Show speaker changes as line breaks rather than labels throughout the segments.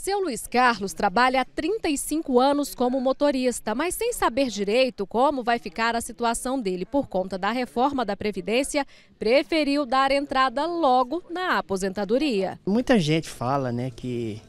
Seu Luiz Carlos trabalha há 35 anos como motorista, mas sem saber direito como vai ficar a situação dele por conta da reforma da Previdência, preferiu dar entrada logo na aposentadoria.
Muita gente fala né, que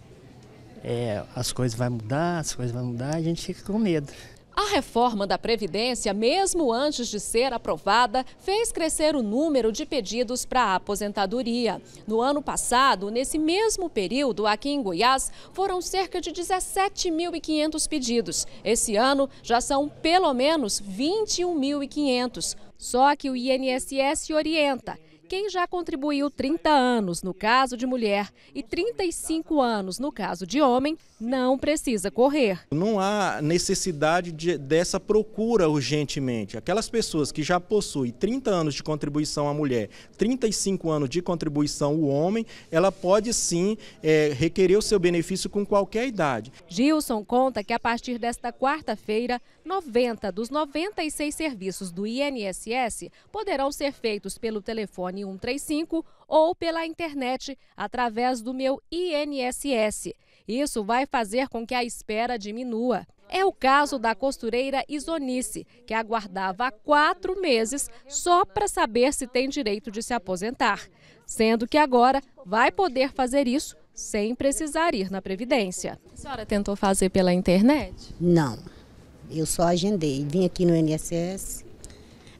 é, as coisas vão mudar, as coisas vão mudar, a gente fica com medo.
A reforma da Previdência, mesmo antes de ser aprovada, fez crescer o número de pedidos para a aposentadoria. No ano passado, nesse mesmo período, aqui em Goiás, foram cerca de 17.500 pedidos. Esse ano, já são pelo menos 21.500. Só que o INSS orienta quem já contribuiu 30 anos no caso de mulher e 35 anos no caso de homem não precisa correr.
Não há necessidade de, dessa procura urgentemente. Aquelas pessoas que já possuem 30 anos de contribuição à mulher, 35 anos de contribuição o homem, ela pode sim é, requerer o seu benefício com qualquer idade.
Gilson conta que a partir desta quarta-feira, 90 dos 96 serviços do INSS poderão ser feitos pelo telefone 135 ou pela internet através do meu INSS. Isso vai fazer com que a espera diminua. É o caso da costureira Isonice, que aguardava há quatro meses só para saber se tem direito de se aposentar, sendo que agora vai poder fazer isso sem precisar ir na Previdência. A senhora tentou fazer pela internet? Não, eu só agendei. Vim aqui no INSS,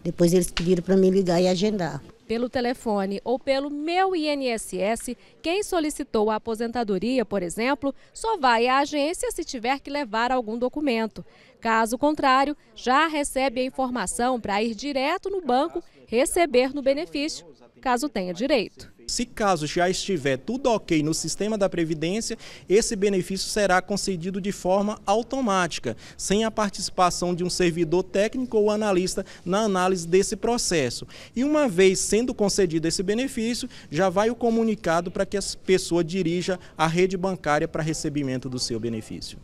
depois eles pediram para me ligar e agendar pelo telefone ou pelo Meu INSS, quem solicitou a aposentadoria, por exemplo, só vai à agência se tiver que levar algum documento. Caso contrário, já recebe a informação para ir direto no banco receber no benefício, caso tenha direito.
Se caso já estiver tudo ok no sistema da Previdência, esse benefício será concedido de forma automática, sem a participação de um servidor técnico ou analista na análise desse processo. E uma vez sendo sendo concedido esse benefício, já vai o comunicado para que a pessoa dirija a rede bancária para recebimento do seu benefício.